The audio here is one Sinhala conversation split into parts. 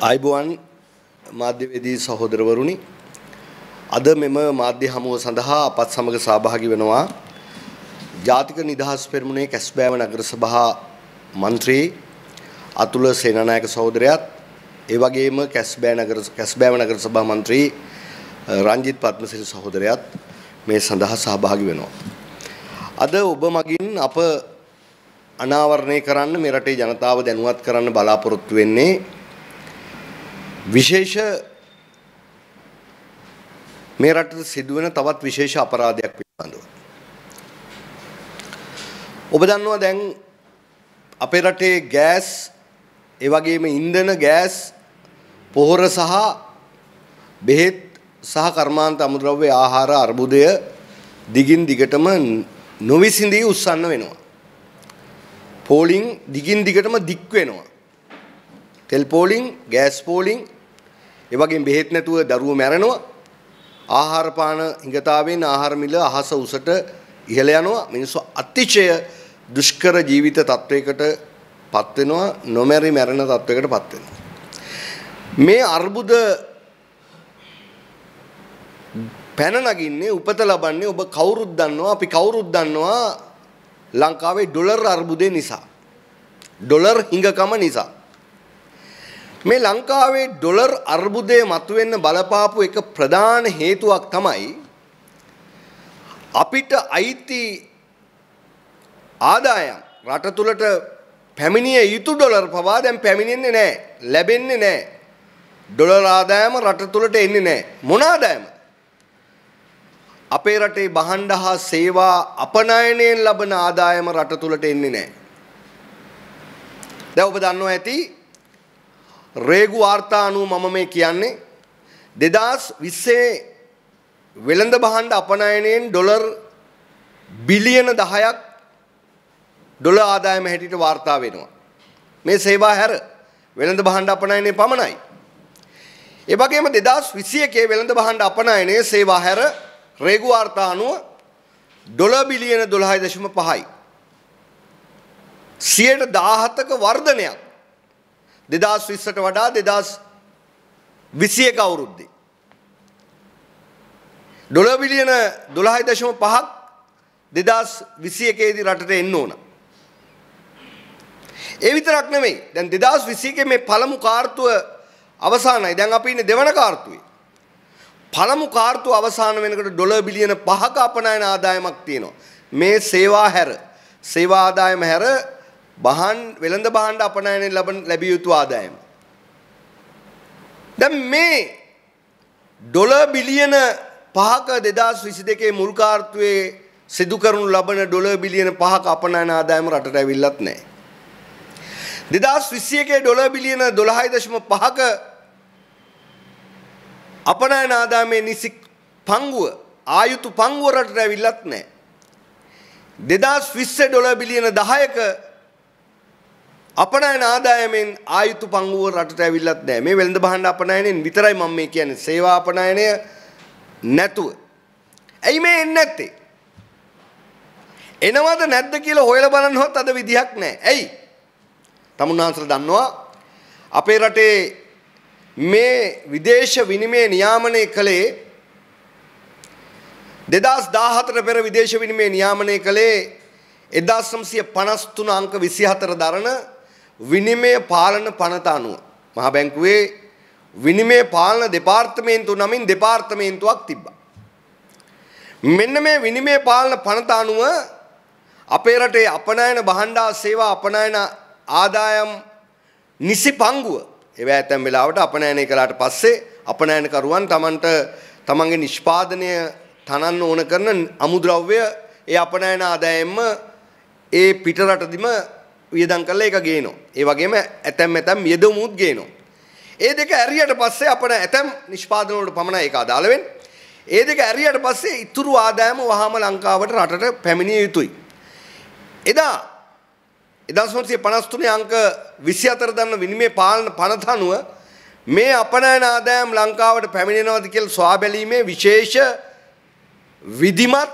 අයිබුවන් මාධ්‍යවේදී සහෝදරවරුනි අද මෙම මාධ්‍ය හමුව සඳහා අපත් සමග සහභාගි වෙනවා ජාතික නිදහස් පෙරමුණේ කැස්බෑව නගර සභා මන්ත්‍රී අතුල සේනානායක සහෝදරයාත් ඒ වගේම කැස්බෑ නගර කැස්බෑව නගර සභා මන්ත්‍රී රංජිත් පත්මසිරි සහෝදරයාත් මේ සඳහා සහභාගි වෙනවා අද ඔබ මගින් අප අනාවරණය කරන්න මේ රටේ ජනතාව දැනුවත් කරන්න බලාපොරොත්තු වෙන්නේ විශේෂ මේ රටට සිදුවන තවත් විශේෂ අපරාධයක් පිළිබඳව. ඔබ දන්නවා දැන් අපේ රටේ ගෑස් ඒ වගේම ඉන්ධන ගෑස් පොහොර සහ බෙහෙත් සහ කර්මාන්ත අමුද්‍රව්‍ය ආහාර අර්බුදය දිගින් දිගටම නොවිසිඳී උස්සන්න වෙනවා. පෝලිං දිගින් දිගටම දික් වෙනවා. තෙල් පෝලිං, ගෑස් පෝලිං ඒ වගේම බෙහෙත් නැතුව දරුවෝ මැරෙනවා. ආහාර පාන හිඟතාවෙන් ආහාර මිල අහස උසට ඉහළ යනවා. මිනිස්සු අතිශය දුෂ්කර ජීවිත තත්වයකට පත් වෙනවා. නොමැරි මැරෙන තත්වයකට පත් වෙනවා. මේ අර්බුද පැන නගින්නේ උපත ලබන්නේ ඔබ කවුරුත් දන්නවා අපි කවුරුත් දන්නවා ලංකාවේ ඩොලර් අර්බුදය නිසා. ඩොලර් හිඟකම නිසා. මේ ලංකාවේ ඩොලර් අර්බුදය මතුවෙන්න බලපාපු එක ප්‍රධාන හේතුවක් තමයි අපිට අයිති ආදායම් රට තුළට පැමිණිය යුතු ඩොලර් පවා දැන් පැමිණෙන්නේ නැහැ. ලැබෙන්නේ නැහැ. ඩොලර් ආදායම රට තුළට එන්නේ නැහැ. මොන ආදායම? අපේ රටේ බහණ්ඩ හා සේවා අපනයනයෙන් ලබන ආදායම රට තුළට එන්නේ නැහැ. දැන් ඔබ දන්නවා ඇති රේගු වාර්තා අනුව මම මේ කියන්නේ දෙදස් විස්සේ වෙළඳ බහන්ඩ අපනයනයෙන් ඩොලර් බිලියන දහයක් ඩොල ආදායම හැටිට වාර්තා වෙනවා. මේ සේවා හැර වෙළඳ බහන්ඩ අපනයනේ පමණයි. එබගේම දෙදස් විසිය එකේ වෙළඳ බහන්ඩ අපනයනේ සේවා හැර රේගු වාර්තා අනුව ඩොල බිලියන දොළහයි දශම පහයි. සියට දාහතක වර්ධනයක් දෙදස් විස්සට වඩා දෙදස් විසිය කවුරුද්දි. ඩොලබිලියන දොළහයි දශම පහක් දෙදස් විසිය එකේදී රටට එන්න ඕන. ඒ විතරක් නෙමෙයි දැන් දෙදස් විසියක මේ පළමු කාර්තුව අවසානයි දැන් අපි ඉන්නේ දෙවන කාර්තුවේ. පළමු කාර්තුව අවසාන වෙනකොට ඩොලර් බිලියන 5ක අපනයන ආදායමක් තියෙනවා. මේ සේවා හැර සේවා ආදායම හැර බහන් වෙළඳ බහන්ඩ අපනයනෙන් ලබන ලැබිය යුතු ආදායම. දැන් මේ ඩොල බිලියන පහක දෙදස් විසි දෙකේ මුල්කාර්තුවයේ සිදු කරනු ලබන ඩොල බිලියන පහක අපනයන ආදායම රටට ඇවිල්ලත් නෑ. දෙදස් විස්සියකේ ඩොල බිලියන දොළහයි දශම පහක අපනයන ආදාමේ නිසි පංගුව ආයුතු පංගුවරට රැවිල්ලත් නෑ. දෙදස් විස්ස ඩොල බිලියන දහයක අපනයන ආදායමෙන් ආයුතු පංගුව රටට ඇවිල්ලත් නෑ මේ වෙළඳ භාණ්ඩ අපනයනෙන් විතරයි මම මේ කියන්නේ සේවා අපනයනය නැතුව. ඇයි මේ එන්නේ නැත්තේ? එනවද නැද්ද කියලා හොයලා බලන්නවත් අද විදිහක් නෑ. ඇයි? තමුන්හන්සලා දන්නවා අපේ රටේ මේ විදේශ විනිමය නියාමනය කළේ 2014 පෙර විදේශ විනිමය නියාමනය කළේ 1953 අංක 24 දරන විනිමය පාලන පනත අනුව මහ බැංකුවේ විනිමය පාලන දෙපාර්තමේන්තුව නමින් දෙපාර්තමේන්තුවක් තිබ්බා. මෙන්න මේ විනිමය පාලන පනත අනුව අපේ රටේ අපනයන බහණ්ඩා සේවා අපනයන ආදායම් නිසි පංගුව ඒවා ඇතැම් වෙලාවට අපනයනය කළාට පස්සේ අපනයනකරුවන් තමන්ට තමන්ගේ නිෂ්පාදනය තනන්න ඕන කරන අමුද්‍රව්‍ය ඒ අපනයන ආදායම්ම ඒ පිටරටදිම වියදම් කරලා ඒක ගේනවා. ඒ වගේම ඇතැම් ඇතැම් වියදමුත් ගේනවා. ඒ දෙක ඇරියට පස්සේ අපිට ඇතැම් නිෂ්පාදන වලට පමණයි ඒක අදාළ වෙන්නේ. ඒ දෙක ඇරියට පස්සේ ඉතුරු ආදායම වහාම ලංකාවට රටට පැමිණිය යුතුයි. එදා 1953 අංක 24 දන්න විනිමය පාලන පනත අනුව මේ අපනයන ආදායම් ලංකාවට පැමිණෙනවද කියලා සොයා බැලීමේ විශේෂ විධිමත්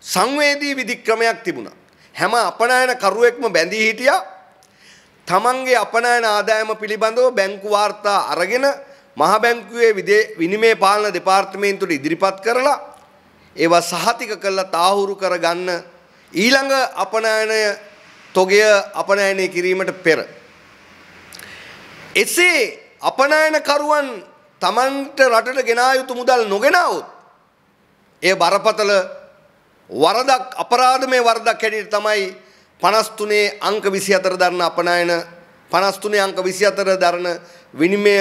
සංවේදී විධික්‍රමයක් තිබුණා. හැම අපනයන කරුවෙක්ම බැඳී හිටියා. තමන්ගේ අපනයන ආදායම පිළිබඳව බැංකු වාර්තා අරගෙන මහ බැංකුවේ විනිමය පාලන දෙපාර්තමේන්තුවට ඉදිරිපත් කරලා ඒවා සහතික කරලා තාහුරු කරගන්න ඊළඟ අපනයනය තොගය අපනයනය කිරීමට පෙර. එසේ අපනයනකරුවන් තමන්ට රටට ගෙනා යුතු මුදල් නොගෙනවුත් එය බරපතල වරදක් අපරාධමය වරදක් හැටියට තමයි 53 අංක 24 දරන අපනයන 53 අංක 24 දරන විනිමය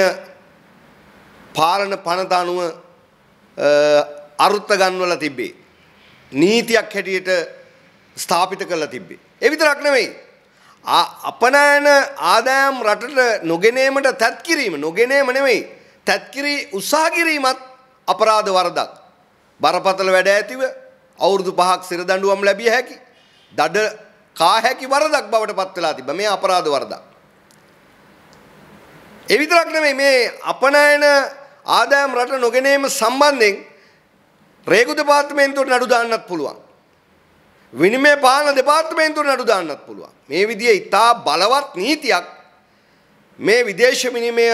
පාලන පනත අනුව අරුත්ත ගන්වලා තිබේ. නීතියක් හැටියට ස්ථාපිත කරලා තිබේ. ඒ විතරක් නෙවෙයි. අපනයන ආදායම් රටට නොගෙනීමට තැත් කිරීම නොගෙනීම නෙවෙයි. තැත් කිරී උත්සාහ කිරීමත් අපරාධ වරදක්. බරපතල වැඩ ඇතිව අවුරුදු පහක් සිරදඬුවම් ලැබිය හැකි දඩ කා හැකි වරදක් බවට පත් වෙලා තිබ්බා මේ අපරාධ වරදක්. ඒ විතරක් නෙමෙයි මේ අපනයන ආදායම් රට නොගෙනීම සම්බන්ධයෙන් රේගු දෙපාර්තමේන්තුවට නඩු දාන්නත් පුළුවන්. විනිමය පාලන දෙපාර්තමේන්තුවට නඩු දාන්නත් පුළුවන්. මේ විදිහේ ඉතා බලවත් නීතියක් මේ විදේශ විනිමය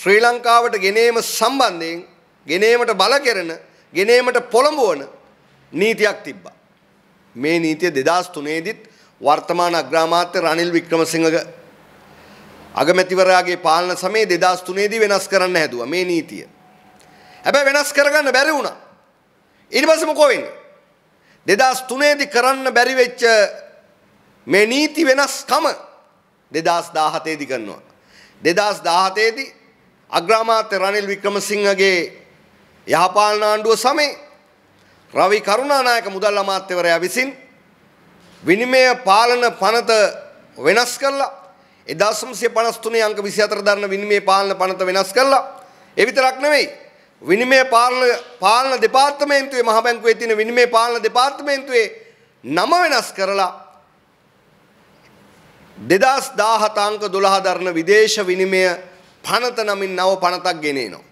ශ්‍රී ලංකාවට ගෙනීම සම්බන්ධයෙන් ගෙනීමට බල කරන ගෙනීමට පොළඹවන නීතියක් තිබ්බා. මේ නීතිය 2003ෙදිත් වර්තමාන අග්‍රාමාත්‍ය රනිල් වික්‍රමසිංහ අගමැතිවරයාගේ පාලන සමයේ 2003ෙදී වෙනස් කරන්න හැදුවා මේ නීතිය. හැබැයි වෙනස් කරගන්න බැරි වුණා. ඊට පස්සේ මොකෝ වෙන්නේ? 2003ෙදී කරන්න බැරි වෙච්ච මේ නීති වෙනස්කම 2017ෙදී කරනවා. 2017ෙදී අග්‍රාමාත්‍ය රනිල් වික්‍රමසිංහගේ යහපාලන ආණ්ඩුව සමයේ රවි කරුණානායක මුදල් අමාත්‍යවරයා විසින් විනිමය පාලන පනත වෙනස් කරලා 1953 අංක 24 දරන විනිමය පාලන පනත වෙනස් කරලා ඒ විතරක් නෙවෙයි විනිමය පාලන පාලන දෙපාර්තමේන්තුවේ මහ බැංකුවේ තියෙන විනිමය පාලන දෙපාර්තමේන්තුවේ නම වෙනස් කරලා 2017 අංක 12 දරන විදේශ විනිමය පනත නමින් නව පනතක් ගෙනේනවා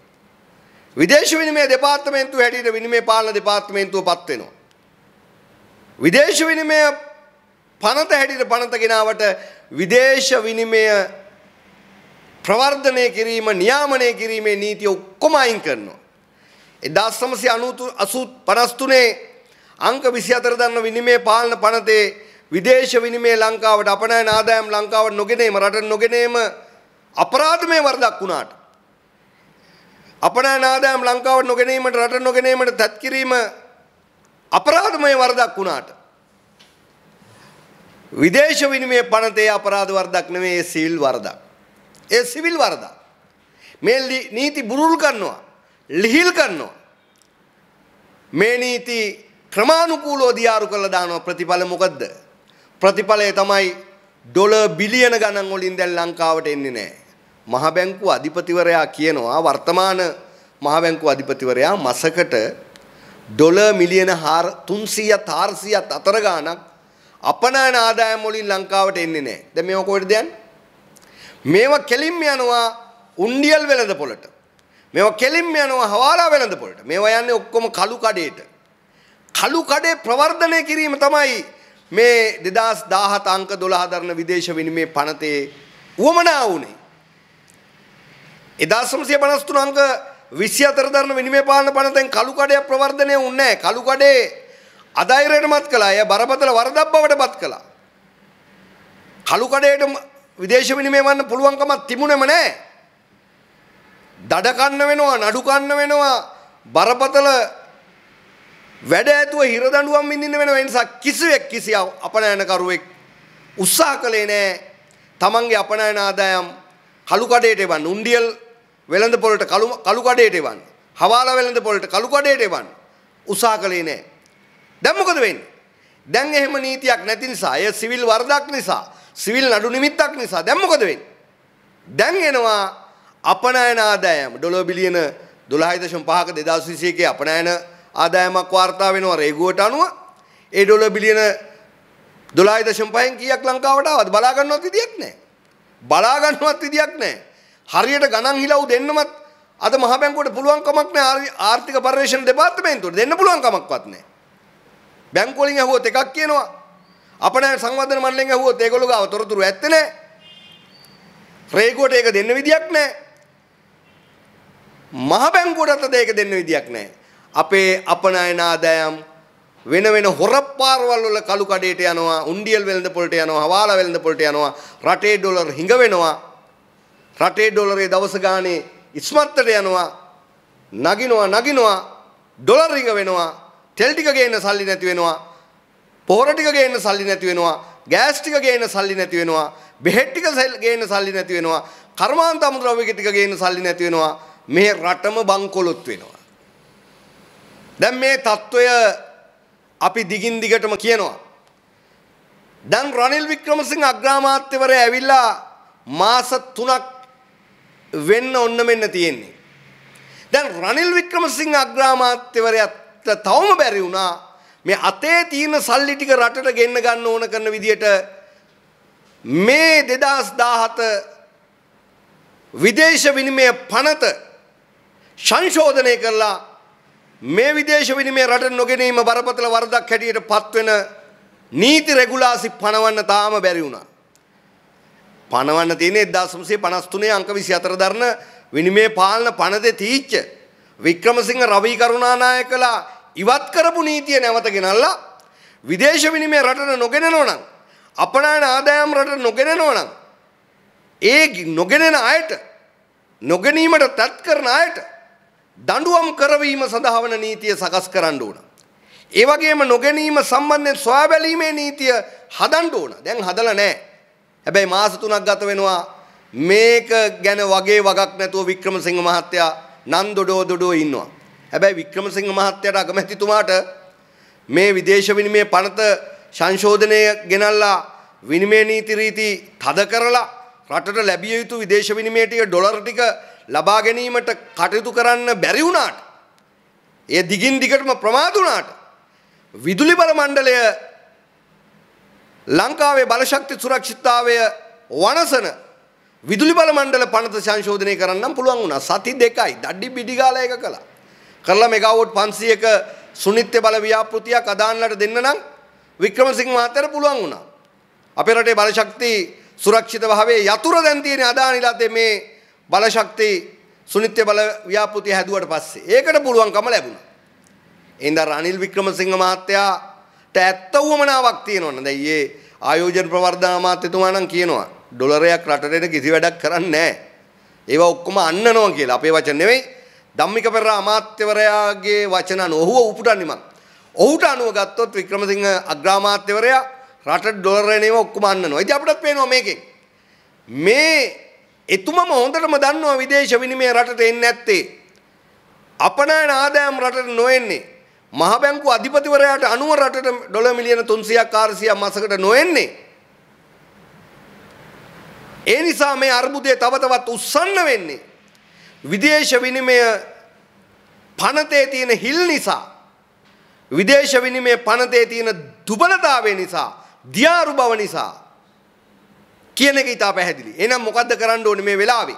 විදේශ විනිමය දෙපාර්තමේන්තුව හැටියට විනිමය පාලන දෙපාර්තමේන්තුව පත් වෙනවා. විදේශ විනිමය පනත හැටියට පනත ගෙනාවට විදේශ විනිමය ප්‍රවර්ධනය කිරීම නියාමනය කිරීමේ නීතිය ඔක්කොම අයින් කරනවා. එදා සමසය අනූතු අසූ පනස්තුනේ අංක විසි අතර දන්න විනිමේ පාලන පනතේ විදේශ විනිමේ ලංකාවට අපනෑ නාදායම් ලංකාවට නොගෙනීම රට නොගෙනීම අපරාධමය වරදක් වුණාට. අපනා නාදෑම් ලංකාවට නොගෙනීමට රට නොගෙනීමට තත් කිරීම අපරාධමය වරදක් වුණාට විදේශ විනිමය පනතේ අපරාධ වරදක් නෙවෙයි ඒ සිවිල් වරදක්. ඒ සිවිල් වරදක්. මේ නීති බුරුල් කරනවා. ලිහිල් කරනවා. මේ නීති ක්‍රමානුකූලව දියාරු කරලා දානවා ප්‍රතිඵල මොකද්ද? ප්‍රතිඵලය තමයි ඩොලර් බිලියන ගණන් වලින් දැන් ලංකාවට එන්නේ නැහැ. මහ බැංකුව අධිපතිවරයා කියනවා වර්තමාන මහ බැංකුව අධිපතිවරයා මසකට ඩොලර් මිලියන 300ත් 400ත් අතර ගාණක් අපනයන ආදායම් වලින් ලංකාවට එන්නේ නැහැ. දැන් මේවා කොහෙටද යන්නේ? මේවා කෙලින්ම යනවා උණ්ඩියල් වෙළඳපොළට. මේවා කෙලින්ම යනවා හවාලා වෙළඳපොළට. මේවා යන්නේ ඔක්කොම කළු කඩේට. කළු කඩේ ප්‍රවර්ධනය කිරීම තමයි මේ 2017 අංක 12 දරන විදේශ විනිමය පනතේ උවමනා වුණේ. 1953 අංක 24 දරන විනිමය පාලන පනතෙන් කළු කඩයක් ප්‍රවර්ධනය වුණේ නැහැ. කළු කඩේ අධෛර්යයටමත් කළා. එය බරපතල වරදක් බවටපත් කළා. කළු කඩේට විදේශ විනිමය වන්න පුළුවන්කමක් තිබුණෙම නැහැ. දඩ කන්න වෙනවා, නඩු කන්න වෙනවා, බරපතල වැඩ ඇතුව හිර දඬුවම් විඳින්න වෙනවා. ඒ නිසා කිසිවෙක් කිසිය අපනයන කරුවෙක් උත්සාහ කළේ නැහැ. තමන්ගේ අපනයන ආදායම් කළුකඩයට එවන්න. උන්ඩියල් වෙළඳ පොළට කළුකඩයට එවන්න. හවාලා වෙළඳ පොළට කළුකඩයට එවන්න. උසා කළේ නෑ. දැන් මොකද වෙන්නේ? දැන් එහෙම නීතියක් නැති නිසා, එය සිවිල් වරදක් නිසා, සිවිල් නඩු නිමිත්තක් නිසා දැන් මොකද වෙන්නේ? දැන් එනවා අපනයන ආදායම ඩොලර් බිලියන 12.5ක 2021 අපනයන ආදායමක් වාර්තා වෙනවා රේගුවට අනුව. ඒ ඩොලර් බිලියන 12.5න් කීයක් ලංකාවට ආවද බලා ගන්නවත් විදියක් නැහැ. බලාගන්නවත් විදියක් නැහැ. හරියට ගණන් හිලව් දෙන්නමත් අද මහ බැංකුවට පුළුවන් කමක් නැහැ ආර්ථික පරිශ්‍රණ දෙපාර්තමේන්තුවට දෙන්න පුළුවන් කමක්වත් නැහැ. බැංකු වලින් ඇහුවොත් එකක් කියනවා. අපේ සංවර්ධන මණ්ඩලයෙන් ඇහුවොත් ඒගොල්ලෝ ගාව තොරතුරු ඇත්තේ නැහැ. රේගුවට ඒක දෙන්න විදියක් නැහැ. මහ බැංකුවටත් ඒක දෙන්න විදියක් නැහැ. අපේ අපනයන ආදායම් වෙන වෙන හොර පාරවල් වල කළු කඩේට යනවා උන්ඩියල් වෙළඳ පොළට යනවා හවාලා වෙළඳ පොළට යනවා රටේ ඩොලර් හිඟ වෙනවා රටේ ඩොලරේ දවස ගානේ ඉස්මත්තට යනවා නගිනවා නගිනවා ඩොලර් හිඟ වෙනවා තෙල් ටික ගේන්න සල්ලි නැති වෙනවා පොහොර ටික ගේන්න සල්ලි නැති වෙනවා ගෑස් ටික ගේන්න සල්ලි නැති වෙනවා බෙහෙත් ටික ගේන්න සල්ලි නැති වෙනවා කර්මාන්ත අමුද්‍රව්‍ය ටික ගේන්න සල්ලි නැති වෙනවා මේ රටම බංකොලොත් වෙනවා දැන් මේ తত্ত্বය අපි දිගින් දිගටම කියනවා. දැන් රනිල් වික්‍රමසිංහ අග්‍රාමාත්‍යවරයා ඇවිල්ලා මාස 3ක් වෙන්න ඔන්න මෙන්න තියෙන්නේ. දැන් රනිල් වික්‍රමසිංහ අග්‍රාමාත්‍යවරයාට තවම බැරි වුණා මේ අතේ තියෙන සල්ලි ටික රටට ගෙන්න ගන්න ඕන කරන විදියට මේ 2017 විදේශ විනිමය පනත සංශෝධනය කරලා මේ විදේශ විනිමය රට නොගැනීම බරපතල වරදක් හැටියට පත්වෙන නීති රෙගුලාසි පණවන්න තාම බැරි වුණා. පණවන්න තියෙන්නේ 1953 අංක 24 දරන විනිමය පාලන පනතේ තීච්ච වික්‍රමසිංහ රවී කරුණානායකලා ඉවත් කරපු නීතිය නැවත ගෙනල්ලා විදේශ විනිමය රටට නොගෙනනෝ නම් අපනායන ආදායම් රටට නොගෙනනෝ නම් ඒ නොගෙනන අයට නොගැනීමට තත් කරන අයට දඬුවම් කරවීම සඳහා වන නීතිය සකස් කරන්න ඕන. ඒ වගේම නොගැනීම සම්බන්ධයෙන් සොයා බැලීමේ නීතිය හදන්න ඕන. දැන් හදලා නැහැ. හැබැයි මාස 3ක් ගත වෙනවා මේක ගැන වගේ වගක් නැතුව වික්‍රමසිංහ මහත්තයා නන් දොඩෝ දොඩෝ ඉන්නවා. හැබැයි වික්‍රමසිංහ මහත්තයාට අගමැතිතුමාට මේ විදේශ විනිමය පනත සංශෝධනය ගෙනල්ලා විනිමය නීති රීති තද කරලා රටට ලැබිය යුතු විදේශ විනිමය ටික ඩොලර් ටික ලබා ගැනීමට කටයුතු කරන්න බැරි වුණාට ඒ දිගින් දිගටම ප්‍රමාද වුණාට විදුලි බල මණ්ඩලය ලංකාවේ බලශක්ති සුරක්ෂිතතාවය වනසන විදුලි බල මණ්ඩල පනත සංශෝධනය කරන්නම් පුළුවන් වුණා සති දෙකයි දඩි බිඩි ගාලා එක කළා කරලා මෙගාවොට් 500ක සුනිත්‍ය බල ව්‍යාපෘතියක් අදාන්නට දෙන්න නම් වික්‍රමසිංහ මහත්තයාට පුළුවන් වුණා අපේ රටේ බලශක්ති සුරක්ෂිත භාවයේ යතුරු දැන් තියෙන අදානිලාතේ මේ බලශක්ති සුනිත්‍ය බල ව්‍යාපෘතිය හැදුවට පස්සේ ඒකට පුළුවන්කම ලැබුණා. එඳ රනිල් වික්‍රමසිංහ මහත්තයාට ඇත්ත වමනාවක් තියෙනවනේ. දැන් ඊයේ ආයෝජන ප්‍රවර්ධන අමාත්‍යතුමා නම් කියනවා ඩොලරයක් රටට කිසි වැඩක් කරන්නේ නැහැ. ඒවා ඔක්කොම අන්නනවා කියලා. අපේ වචන නෙවෙයි. ධම්මික පෙරේරා අමාත්‍යවරයාගේ වචන අනුව ඔහුව උපුටන්නේ මං. ඔහුට අනුව ගත්තොත් වික්‍රමසිංහ අග්‍රාමාත්‍යවරයා රටට ඩොලරේ නෙවෙයි ඔක්කොම අන්නනවා. ඉතින් අපිටත් පේනවා මේකෙන්. මේ එතුමම හොඳටම දන්නවා විදේශ විනිමය රටට එන්නේ නැත්තේ. අපනයන ආදායම් රටට නොඑන්නේ. මහ බැංකු අධිපතිවරයාට අනුව රටට ඩොලර් මිලියන 300ක් 400ක් මාසකට නොඑන්නේ. ඒ නිසා මේ අර්බුදය තව තවත් උස්සන්න වෙන්නේ. විදේශ විනිමය පනතේ තියෙන හිල් නිසා විදේශ විනිමය පනතේ තියෙන දුබලතාවය නිසා දියාරු බව නිසා කියන එක ඉතා පැහැදිලි. එහෙනම් මොකද්ද කරන්න ඕනේ මේ වෙලාවේ?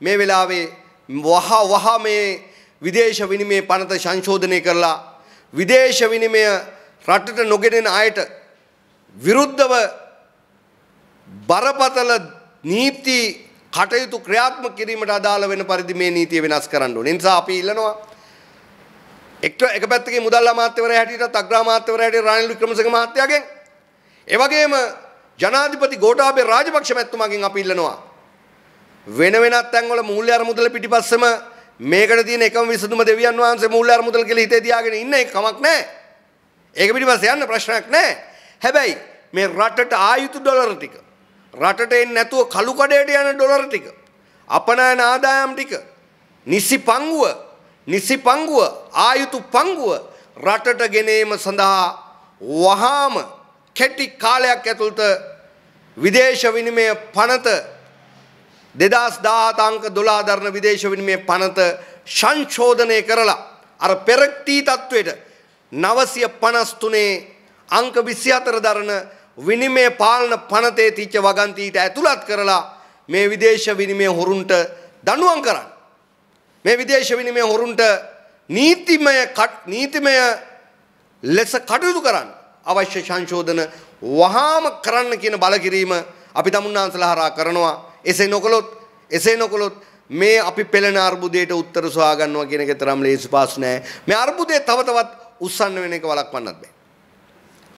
මේ වෙලාවේ වහ වහ මේ විදේශ විනිමය පනත සංශෝධනය කරලා විදේශ විනිමය රටට නොගෙනෙන අයට විරුද්ධව බරපතල නීති කටයුතු ක්‍රියාත්මක කිරීමට අදාළ වෙන පරිදි මේ නීතිය වෙනස් කරන්න ඕනේ. නිසා අපි ඉල්ලනවා එක්ට එක පැත්තකින් මුදල් අමාත්‍යවරයා හැටියටත් අග්‍රාමාත්‍යවරයා හැටියට රානිල් වික්‍රමසිංහ මහත්තයාගෙන් ඒ වගේම ජනාධිපති ගෝඨාභය රාජපක්ෂ මැතිතුමාගෙන් අපි ඉල්ලනවා වෙන වෙනත් තැන්වල මූල්‍ය අරමුදල පිටිපස්සම මේකට තියෙන එකම විසඳුම දෙවියන් වහන්සේ මූල්‍ය අරමුදල කියලා හිතේ තියාගෙන ඉන්න එක කමක් නැහැ. ඒක පිටිපස්ස යන්න ප්‍රශ්නයක් නැහැ. හැබැයි මේ රටට ආයුතු ඩොලර් ටික රටට එන්නේ නැතුව කළු කඩේට යන ඩොලර් ටික අපනයන ආදායම් ටික නිසි පංගුව නිසි පංගුව ආයුතු පංගුව රටට ගෙනීම සඳහා වහාම කෙටි කාලයක් ඇතුළත විදේශ විනිමය පනත දෙදස් දාහත අංක දොලාධරණ විදේශ විනිමය පනත සංශෝධනය කරලා අර පෙරක්ටී තත්ත්වයට නවසිය පනස්තුනේ අංක විසි අතර දරණ විනිමේ පාලන පනතේ තිච්ච වගන්තීට ඇතුළත් කරලා මේ විදේශ විනිමය හොරුන්ට දනුවන් කරන්න. මේ විදේශ විනිමය හොරුන්ට නීතිමය නීතිමය ලෙස කටයුතු කරන්න. අවශ්‍ය සංශෝධන වහාම කරන්න කියන බලකිරීම අපි තමුන්නාන්සලා හරහා කරනවා. එසේ නොකළොත් එසේ නොකළොත් මේ අපි පෙළෙන අර්බුදයට උත්තර සොයා ගන්නවා කියන එක තරම් ලේසි පාසු නෑ. මේ අර්බුදය තව තවත් උස්සන්න වෙන එක වළක්වන්නත් බෑ.